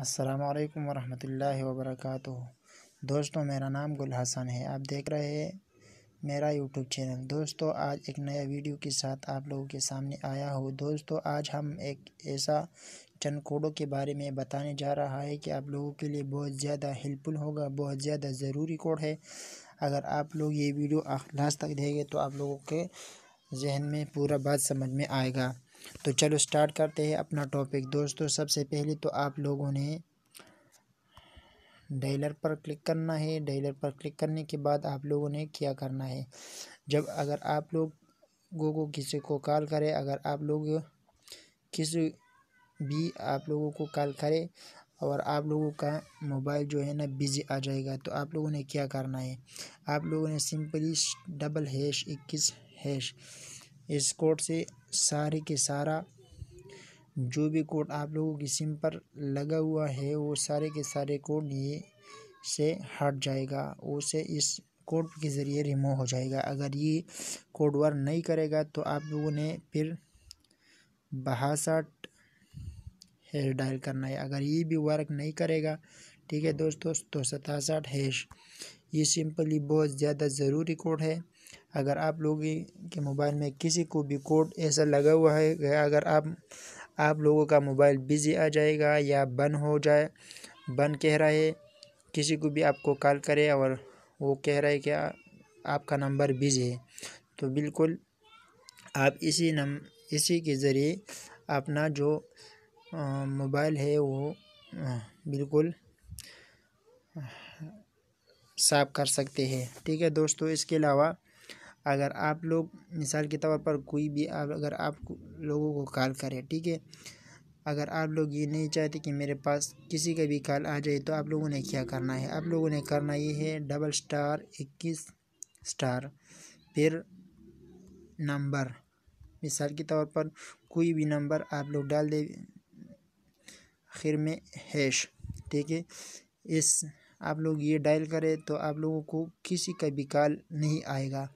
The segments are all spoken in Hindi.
अस्सलाम वरहमतुल्लाहि वबरकatuh दोस्तों मेरा नाम गुल हसन है आप देख रहे हैं मेरा यूट्यूब चैनल दोस्तों आज एक नया वीडियो के साथ आप लोगों के सामने आया हो दोस्तों आज हम एक ऐसा चंद कोडों के बारे में बताने जा रहा है कि आप लोगों के लिए बहुत ज़्यादा हेल्पफुल होगा बहुत ज़्यादा ज़रूरी कोड है अगर आप लोग ये वीडियो लास्ट तक देंगे तो आप लोगों के जहन में पूरा बात समझ में आएगा तो चलो स्टार्ट करते हैं अपना टॉपिक दोस्तों सबसे पहले तो आप लोगों ने डायलर पर क्लिक करना है डायलर पर क्लिक करने के बाद आप लोगों ने क्या करना है जब अगर आप लोग को किसी को कॉल करें अगर आप लोग किसी भी आप लोगों को कॉल करें और आप लोगों का मोबाइल जो है ना बिज़ी आ जाएगा तो आप लोगों ने क्या करना है आप लोगों ने सिंपली डबल हैश इक्कीस हैश इस कोड से सारे के सारा जो भी कोड आप लोगों की सिम पर लगा हुआ है वो सारे के सारे कोड ये से हट जाएगा उसे इस कोड के ज़रिए रिमूव हो जाएगा अगर ये कोड वर्क नहीं करेगा तो आप लोगों ने फिर बहासठ हैश डायल करना है अगर ये भी वर्क नहीं करेगा ठीक है दोस्तों तो सतासठ हैश ये सिंपली बहुत ज़्यादा ज़रूरी कोड है अगर आप लोग के मोबाइल में किसी को भी कोड ऐसा लगा हुआ है अगर आप आप लोगों का मोबाइल बिजी आ जाएगा या बंद हो जाए बंद कह रहा है किसी को भी आपको कॉल करे और वो कह रहा है कि आपका नंबर बिजी है तो बिल्कुल आप इसी नम इसी के ज़रिए अपना जो मोबाइल है वो बिल्कुल साफ कर सकते हैं ठीक है दोस्तों इसके अलावा अगर आप लोग मिसाल के तौर पर कोई भी अगर आप लोगों को कॉल करें ठीक है अगर आप लोग ये नहीं चाहते कि मेरे पास किसी का भी कॉल आ जाए तो आप लोगों ने क्या करना है आप लोगों ने करना ये है डबल स्टार इक्कीस स्टार फिर नंबर मिसाल के तौर पर कोई भी नंबर आप लोग डाल दे आखिर में हैश ठीक है इस आप लोग ये डायल करें तो आप लोगों को किसी का भी कॉल नहीं आएगा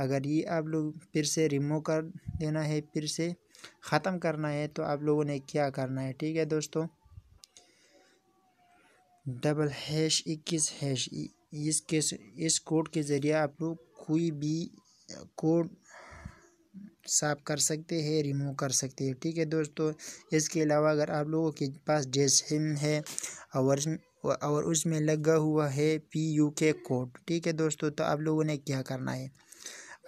अगर ये आप लोग फिर से रिमूव कर देना है फिर से ख़त्म करना है तो आप लोगों ने क्या करना है ठीक है दोस्तों डबल हैश इक्कीस हैश इस केस इस कोड के ज़रिए आप लोग कोई भी कोड साफ कर सकते हैं रिमूव कर सकते हैं ठीक है दोस्तों इसके अलावा अगर आप लोगों के पास जेसम है और और उसमें लगा हुआ है पी यू के कोड ठीक है दोस्तों तो आप लोगों ने क्या करना है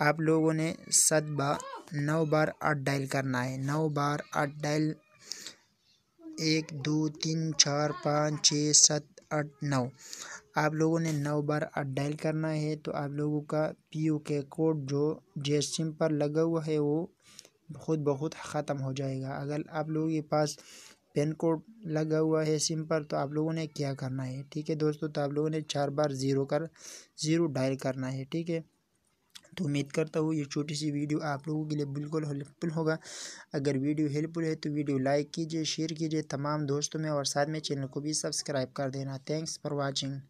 आप लोगों ने सात बार नौ बार आठ डायल करना है नौ बार आठ डायल एक दो तीन चार पाँच छः सात आठ नौ आप लोगों ने नौ बार आठ डायल करना है तो आप लोगों का पी यू के कोड जो जे सिम पर लगा हुआ है वो बहुत बहुत ख़त्म हो जाएगा अगर आप लोगों के पास पेन कोड लगा हुआ है सिम पर तो आप लोगों ने क्या करना है ठीक है दोस्तों तो आप लोगों ने चार बार ज़ीरो कर ज़ीरो डायल करना है ठीक है तो उम्मीद करता हूँ ये छोटी सी वीडियो आप लोगों के लिए बिल्कुल हेल्पफुल होगा अगर वीडियो हेल्पफुल है तो वीडियो लाइक कीजिए शेयर कीजिए तमाम दोस्तों में और साथ में चैनल को भी सब्सक्राइब कर देना थैंक्स फॉर वॉचिंग